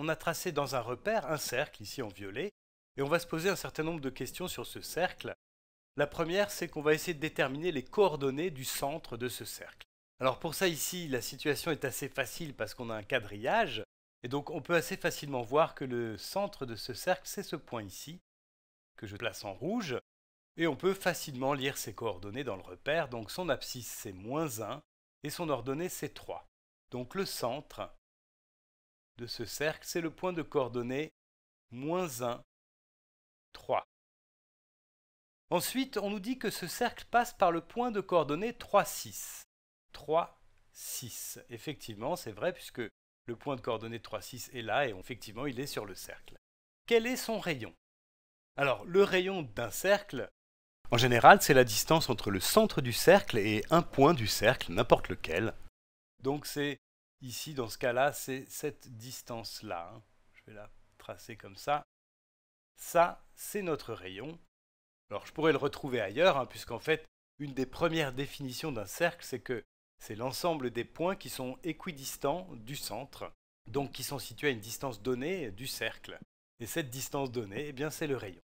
on a tracé dans un repère un cercle, ici en violet, et on va se poser un certain nombre de questions sur ce cercle. La première, c'est qu'on va essayer de déterminer les coordonnées du centre de ce cercle. Alors pour ça ici, la situation est assez facile parce qu'on a un quadrillage, et donc on peut assez facilement voir que le centre de ce cercle, c'est ce point ici, que je place en rouge, et on peut facilement lire ses coordonnées dans le repère, donc son abscisse c'est moins 1, et son ordonnée c'est 3. Donc le centre, de ce cercle, c'est le point de coordonnée moins 1, 3. Ensuite, on nous dit que ce cercle passe par le point de coordonnée 3, 6. 3, 6. Effectivement, c'est vrai puisque le point de coordonnée 3, 6 est là et effectivement, il est sur le cercle. Quel est son rayon Alors, le rayon d'un cercle, en général, c'est la distance entre le centre du cercle et un point du cercle, n'importe lequel. Donc c'est Ici, dans ce cas-là, c'est cette distance-là. Hein. Je vais la tracer comme ça. Ça, c'est notre rayon. Alors, je pourrais le retrouver ailleurs, hein, puisqu'en fait, une des premières définitions d'un cercle, c'est que c'est l'ensemble des points qui sont équidistants du centre, donc qui sont situés à une distance donnée du cercle. Et cette distance donnée, eh bien, c'est le rayon.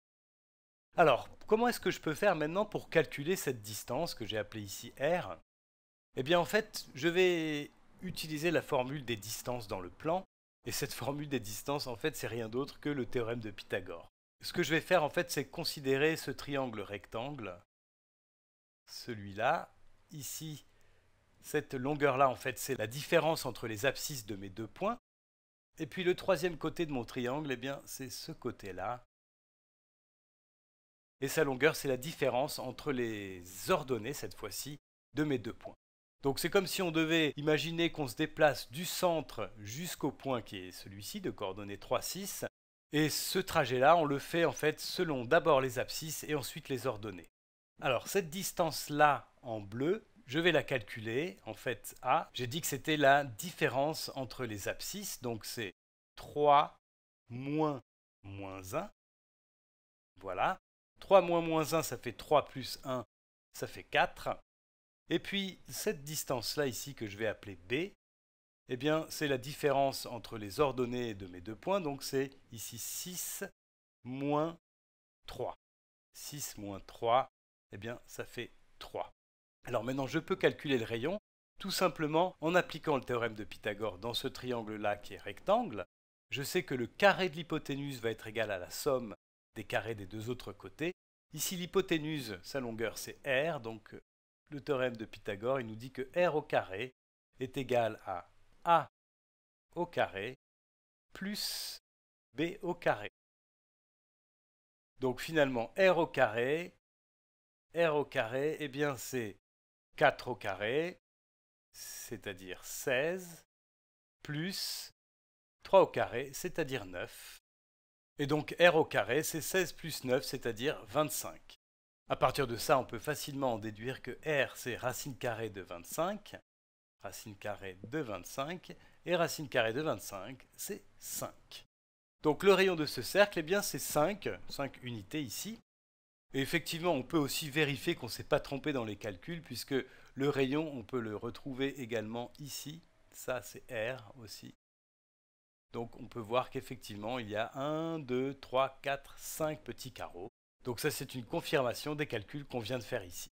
Alors, comment est-ce que je peux faire maintenant pour calculer cette distance que j'ai appelée ici R Eh bien, en fait, je vais utiliser la formule des distances dans le plan, et cette formule des distances, en fait, c'est rien d'autre que le théorème de Pythagore. Ce que je vais faire, en fait, c'est considérer ce triangle rectangle, celui-là, ici, cette longueur-là, en fait, c'est la différence entre les abscisses de mes deux points, et puis le troisième côté de mon triangle, eh bien, c'est ce côté-là, et sa longueur, c'est la différence entre les ordonnées, cette fois-ci, de mes deux points. Donc c'est comme si on devait imaginer qu'on se déplace du centre jusqu'au point qui est celui-ci de coordonnées 3, 6. Et ce trajet-là, on le fait en fait selon d'abord les abscisses et ensuite les ordonnées. Alors cette distance-là en bleu, je vais la calculer. En fait, A, j'ai dit que c'était la différence entre les abscisses, donc c'est 3 moins moins 1. Voilà. 3 moins moins 1, ça fait 3 plus 1, ça fait 4. Et puis, cette distance-là ici que je vais appeler B, eh bien, c'est la différence entre les ordonnées de mes deux points, donc c'est ici 6 moins 3. 6 moins 3, eh bien, ça fait 3. Alors maintenant, je peux calculer le rayon, tout simplement en appliquant le théorème de Pythagore dans ce triangle-là qui est rectangle. Je sais que le carré de l'hypoténuse va être égal à la somme des carrés des deux autres côtés. Ici, l'hypoténuse, sa longueur, c'est R, donc le théorème de Pythagore, il nous dit que R au carré est égal à A au carré plus B au carré. Donc finalement, R au carré, R au carré, eh bien c'est 4 au carré, c'est-à-dire 16, plus 3 au carré, c'est-à-dire 9. Et donc R au carré, c'est 16 plus 9, c'est-à-dire 25. A partir de ça, on peut facilement en déduire que R, c'est racine carrée de 25, racine carrée de 25, et racine carrée de 25, c'est 5. Donc le rayon de ce cercle, eh bien c'est 5, 5 unités ici. Et effectivement, on peut aussi vérifier qu'on ne s'est pas trompé dans les calculs, puisque le rayon, on peut le retrouver également ici. Ça, c'est R aussi. Donc on peut voir qu'effectivement, il y a 1, 2, 3, 4, 5 petits carreaux. Donc ça, c'est une confirmation des calculs qu'on vient de faire ici.